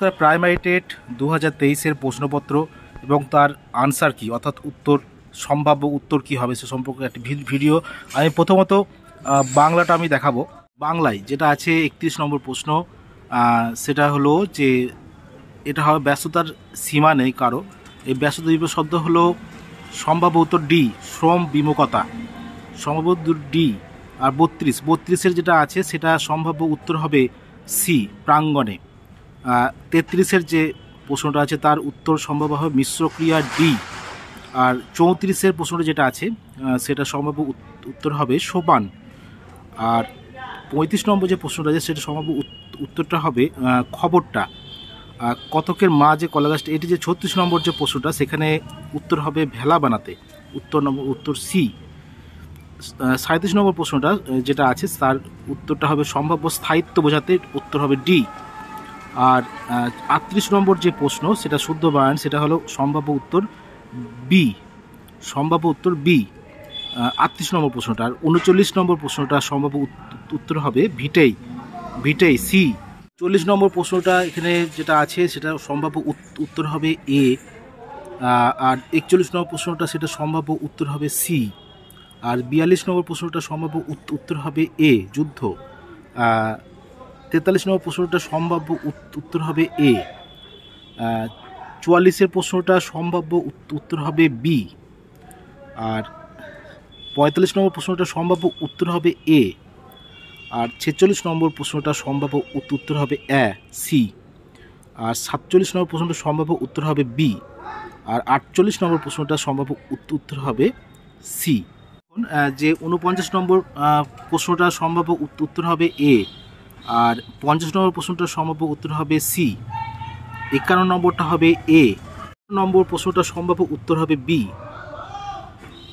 তার primary TET দু হাজার তেইশের প্রশ্নপত্র এবং তার আনসার কি অর্থাৎ উত্তর সম্ভাব্য উত্তর কি হবে সে সম্পর্কে একটি ভিডিও আমি প্রথমত বাংলাটা আমি দেখাবো বাংলায় যেটা আছে একত্রিশ নম্বর প্রশ্ন সেটা হলো যে এটা হবে ব্যস্ততার সীমা নেই কারো এই ব্যস্ততা দিব শব্দ হলো সম্ভাব্য উত্তর ডি শ্রম বিমকতা সম্ভাব্য ডি আর বত্রিশ বত্রিশের যেটা আছে সেটা সম্ভাব্য উত্তর হবে সি প্রাঙ্গণে তেত্রিশের যে প্রশ্নটা আছে তার উত্তর সম্ভব হবে মিশ্রক্রিয়া ডি আর চৌত্রিশের প্রশ্নটা যেটা আছে সেটা সম্ভব উত্তর হবে সোপান আর পঁয়ত্রিশ নম্বর যে প্রশ্নটা আছে সেটা সম্ভব উত্তরটা হবে খবরটা কতকের মা যে কলা গাছটা এটি যে ছত্রিশ নম্বর যে প্রশ্নটা সেখানে উত্তর হবে ভেলা বানাতে উত্তর নম্বর উত্তর সি সাঁত্রিশ নম্বর প্রশ্নটা যেটা আছে তার উত্তরটা হবে সম্ভাব্য স্থায়িত্ব বোঝাতে উত্তর হবে ডি আর আটত্রিশ নম্বর যে প্রশ্ন সেটা শুদ্ধ বায়ান সেটা হলো সম্ভাব্য উত্তর বি সম্ভাব্য উত্তর বি আটত্রিশ নম্বর প্রশ্নটা আর উনচল্লিশ নম্বর প্রশ্নটা সম্ভাব্য উত্তর হবে ভিটেই ভিটেই সি চল্লিশ নম্বর প্রশ্নটা এখানে যেটা আছে সেটা সম্ভাব্য উত্তর হবে এ আর একচল্লিশ নম্বর প্রশ্নটা সেটা সম্ভাব্য উত্তর হবে সি আর বিয়াল্লিশ নম্বর প্রশ্নটা সম্ভাব্য উত্তর হবে এ যুদ্ধ তেতাল্লিশ নম্বর প্রশ্নটা সম্ভাব্য উত্তর হবে এ চুয়াল্লিশের প্রশ্নটা সম্ভাব্য উত্তর হবে বি আর পঁয়তাল্লিশ নম্বর প্রশ্নটা সম্ভাব্য উত্তর হবে এ আর ছেচল্লিশ নম্বর প্রশ্নটা সম্ভাব্য উত্তর হবে এ সি আর সাতচল্লিশ নম্বর প্রশ্নটা সম্ভাব্য উত্তর হবে বি আর আটচল্লিশ নম্বর প্রশ্নটা সম্ভাব্য উত্তর হবে সি যে উনপঞ্চাশ নম্বর প্রশ্নটা সম্ভাব্য উত্তর হবে এ আর পঞ্চাশ নম্বর প্রশ্নটার সম্ভাব্য উত্তর হবে সি একান্ন নম্বরটা হবে এ নম্বর প্রশ্নটার সম্ভাব্য উত্তর হবে বি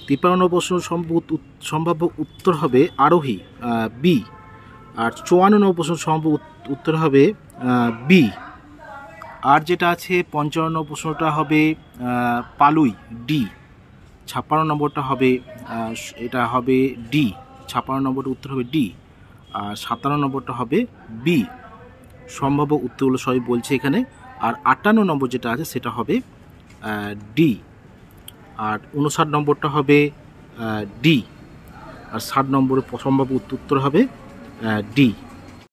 তিপ্পান্ন নম্বর প্রশ্ন সম্ভাব্য উত্তর হবে আরোহী বি আর চুয়ান্ন নম্বর প্রশ্ন সম্ভব উত্তর হবে বি আর যেটা আছে পঞ্চান্ন প্রশ্নটা হবে পালুই ডি ছাপ্পান্ন নম্বরটা হবে এটা হবে ডি ছাপ্পান্ন নম্বরটা উত্তর হবে ডি আর সাতান্ন নম্বরটা হবে বি সম্ভাব্য উত্তরগুলো সবাই বলছে এখানে আর আটান্ন নম্বর যেটা আছে সেটা হবে ডি আর উনষাট নম্বরটা হবে ডি আর ষাট নম্বরের সম্ভাব্য উত্তর হবে ডি